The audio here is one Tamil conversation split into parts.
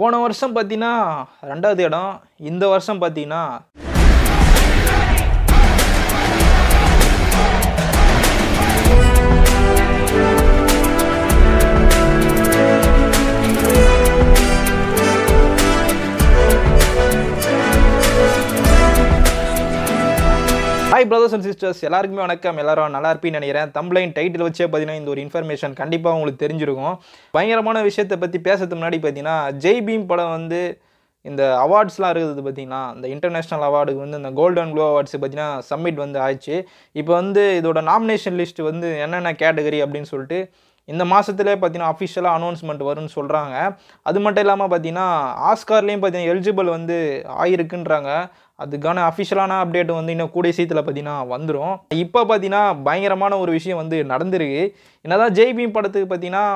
போன வருஷம் பார்த்தீங்கன்னா ரெண்டாவது இடம் இந்த வருஷம் பார்த்தீங்கன்னா ஹாய் பிரதர்ஸ் அண்ட் சிஸ்டர்ஸ் எல்லாருக்குமே வணக்கம் எல்லாரும் நல்லா இருப்பீன்னு நினைக்கிறேன் தம்ப்ளைன் டைட்டில் வச்சே பார்த்தீங்கன்னா இந்த ஒரு இன்ஃபர்மேஷன் கண்டிப்பாக உங்களுக்கு தெரிஞ்சிருக்கும் பயங்கரமான விஷயத்தை பற்றி பேசுறதுக்கு முன்னாடி பார்த்தீங்கன்னா ஜெய் பீம் படம் வந்து இந்த அவார்ட்ஸ்லாம் இருக்கிறது பார்த்திங்கன்னா இந்த இன்டர்நேஷ்னல் அவார்டுக்கு வந்து இந்த கோல்டன் க்ளோ அவார்ட்ஸ் பார்த்திங்கன்னா சப்மிட் வந்து ஆயிடுச்சு இப்போ வந்து இதோட நாமினேஷன் லிஸ்ட் வந்து என்னென்ன கேட்டகரி அப்படின்னு சொல்லிட்டு இந்த மாதத்துலேயே பார்த்தீங்கன்னா அஃபிஷியலாக அனௌன்ஸ்மெண்ட் வரும்னு சொல்கிறாங்க அது மட்டும் இல்லாமல் பார்த்தீங்கன்னா ஆஸ்கார்லேயும் பார்த்தீங்கன்னா எலிஜிபிள் வந்து ஆயிருக்குன்றாங்க அதுக்கான அஃபிஷியலான அப்டேட் வந்து இன்னும் கூடிய சீத்தில் பார்த்தீங்கன்னா வந்துடும் இப்போ பார்த்தீங்கன்னா பயங்கரமான ஒரு விஷயம் வந்து நடந்திருக்கு என்னதான் ஜெய்பீம் படத்துக்கு பார்த்தீங்கன்னா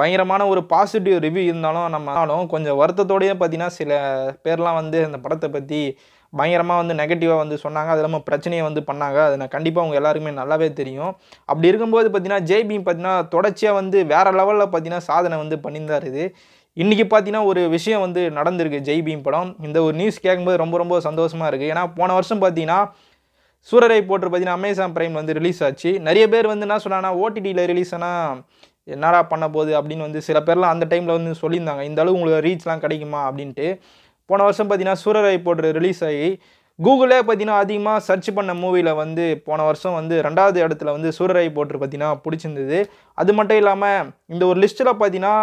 பயங்கரமான ஒரு பாசிட்டிவ் ரிவ்யூ இருந்தாலும் நம்மனாலும் கொஞ்சம் வருத்தத்தோடையே பார்த்தீங்கன்னா சில பேர்லாம் வந்து அந்த படத்தை பற்றி பயங்கரமாக வந்து நெகட்டிவாக வந்து சொன்னாங்க அது இல்லாமல் பிரச்சனையை வந்து பண்ணாங்க அது நான் கண்டிப்பாக அவங்க எல்லாருக்குமே நல்லாவே தெரியும் அப்படி இருக்கும்போது பார்த்தீங்கன்னா ஜேபி பார்த்தீங்கன்னா தொடர்ச்சியாக வந்து வேறு லெவலில் பார்த்தீங்கன்னா சாதனை வந்து பண்ணியிருந்தார் இது இன்றைக்கி பார்த்தீங்கன்னா ஒரு விஷயம் வந்து நடந்திருக்கு ஜெய்பீம் படம் இந்த ஒரு நியூஸ் கேட்கும்போது ரொம்ப ரொம்ப சந்தோஷமாக இருக்குது ஏன்னா போன வருஷம் பார்த்தீங்கன்னா சூரரை போட்டு பார்த்தீங்கன்னா அமேசான் பிரைம் வந்து ரிலீஸ் ஆச்சு நிறைய பேர் வந்து என்ன சொன்னால் ஓடிடியில் ரிலீஸ் ஆனால் என்னடா பண்ண போகுது அப்படின்னு வந்து சில பேர்லாம் அந்த டைமில் வந்து சொல்லியிருந்தாங்க இந்த அளவு உங்களுக்கு ரீச்லாம் கிடைக்குமா அப்படின்ட்டு போன வருஷம் பார்த்தீங்கன்னா சூரரை போட்டு ரிலீஸ் ஆகி கூகுளே பார்த்தீங்கன்னா அதிகமாக சர்ச் பண்ண மூவியில் வந்து போன வருஷம் வந்து ரெண்டாவது இடத்துல வந்து சூரரை போட்டு பார்த்தீங்கன்னா பிடிச்சிருந்தது அது மட்டும் இல்லாமல் இந்த ஒரு லிஸ்ட்டில் பார்த்தீங்கன்னா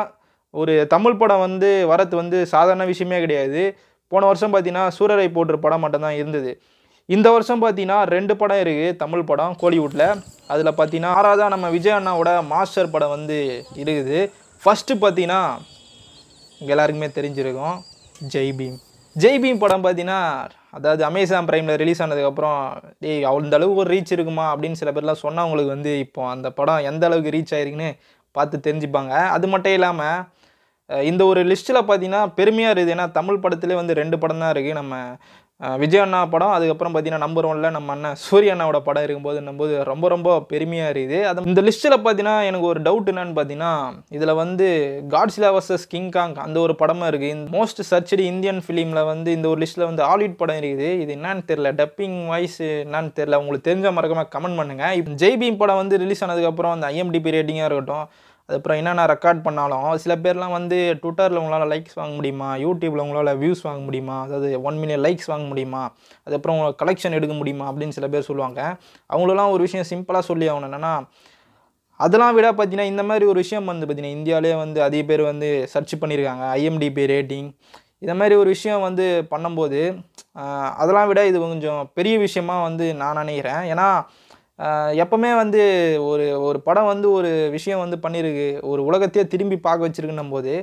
ஒரு தமிழ் படம் வந்து வரது வந்து சாதாரண விஷயமே கிடையாது போன வருஷம் பார்த்தீங்கன்னா சூரரை போட்டு படம் மட்டும்தான் இருந்தது இந்த வருஷம் பார்த்தீங்கன்னா ரெண்டு படம் இருக்குது தமிழ் படம் கோலிவுட்டில் அதில் பார்த்தீங்கன்னா ஆறாவதாக நம்ம விஜய் அண்ணாவோட மாஸ்டர் படம் வந்து இருக்குது ஃபஸ்ட்டு பார்த்தீங்கன்னா எல்லாருக்குமே தெரிஞ்சிருக்கும் ஜெய் பீம் ஜெய் பீம் படம் பார்த்தீங்கன்னா அதாவது அமேசான் ப்ரைமில் ரிலீஸ் ஆனதுக்கப்புறம் டேய் அந்த அளவுக்கு ஒரு ரீச் இருக்குமா அப்படின்னு சில பேர்லாம் சொன்னவங்களுக்கு வந்து இப்போ அந்த படம் எந்த அளவுக்கு ரீச் ஆயிருக்குன்னு பார்த்து தெரிஞ்சுப்பாங்க அது மட்டும் இல்லாமல் இந்த ஒரு லிஸ்ட்டில் பார்த்தீங்கன்னா பெருமையாக இருக்குது ஏன்னா தமிழ் படத்துலேயே வந்து ரெண்டு படம் தான் இருக்குது நம்ம விஜய் அண்ணா படம் அதுக்கப்புறம் பார்த்தீங்கன்னா நம்பர் ஒன்ல நம்ம அண்ணன் சூரிய அண்ணாவோட படம் இருக்கும்போது போது ரொம்ப ரொம்ப பெருமையாக இருக்குது அது இந்த லிஸ்ட்டில் பார்த்தீங்கன்னா எனக்கு ஒரு டவுட் என்னன்னு பார்த்தீங்கன்னா இதில் வந்து காட்ஸ்லா வர்சஸ் கிங் காங் அந்த ஒரு படமும் இருக்குது இந்த மோஸ்ட் சர்ச்சடி இந்தியன் ஃபிலிமில் வந்து இந்த ஒரு லிஸ்ட்டில் வந்து ஹாலிவுட் படம் இருக்குது இது என்னன்னு தெரில டப்பிங் வாய்ஸ் என்னன்னு தெரில உங்களுக்கு தெரிஞ்ச மறக்காம கமெண்ட் பண்ணுங்கள் இப்போ ஜெய்பீம் படம் வந்து ரிலீஸ் ஆனதுக்கப்புறம் அந்த ஐஎம்டிபி ரேட்டிங்காக இருக்கட்டும் அதுக்கப்புறம் என்னென்ன ரெக்கார்ட் பண்ணாலும் சில பேர்லாம் வந்து ட்விட்டரில் உங்களால் லைக்ஸ் வாங்க முடியுமா யூடியூப்பில் உங்களால் வியூஸ் வாங்க முடியுமா அதாவது ஒன் மில்லியன் லைக்ஸ் வாங்க முடியுமா அதுக்கப்புறம் உங்களை கலெக்ஷன் எடுக்க முடியுமா அப்படின்னு சில பேர் சொல்லுவாங்க அவங்களெல்லாம் ஒரு விஷயம் சிம்பிளாக சொல்லி ஆகணும் என்னென்னா அதெல்லாம் விட பார்த்தீங்கன்னா இந்த மாதிரி ஒரு விஷயம் வந்து பார்த்தீங்கன்னா இந்தியாவிலே வந்து அதிக பேர் வந்து சர்ச் பண்ணியிருக்காங்க ஐஎம்டிபி ரேட்டிங் இந்த மாதிரி ஒரு விஷயம் வந்து பண்ணும்போது அதெல்லாம் விட இது கொஞ்சம் பெரிய விஷயமாக வந்து நான் நினைக்கிறேன் ஏன்னா எப்போவுமே வந்து ஒரு ஒரு படம் வந்து ஒரு விஷயம் வந்து பண்ணியிருக்கு ஒரு உலகத்தையே திரும்பி பார்க்க வச்சிருக்குன்னும் போது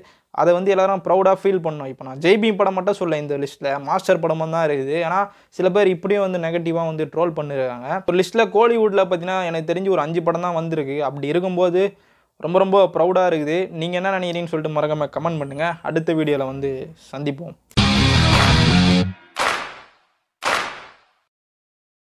அதை வந்து எல்லோரும் ப்ரௌடாக ஃபீல் பண்ணோம் இப்போ நான் ஜெய்பி படம் மட்டும் சொல்ல இந்த லிஸ்ட்டில் மாஸ்டர் படமும் தான் இருக்குது ஏன்னா சில பேர் இப்படியும் வந்து நெகட்டிவாக வந்து ட்ரோல் பண்ணிருக்காங்க ஒரு லிஸ்ட்டில் கோலிவுட்டில் பார்த்தீங்கன்னா எனக்கு தெரிஞ்சு ஒரு அஞ்சு படம் தான் வந்திருக்கு அப்படி இருக்கும்போது ரொம்ப ரொம்ப ப்ரௌடாக இருக்குது நீங்கள் என்ன நினைக்கிறீங்கன்னு சொல்லிட்டு மறக்காமல் கமெண்ட் பண்ணுங்கள் அடுத்த வீடியோவில் வந்து சந்திப்போம்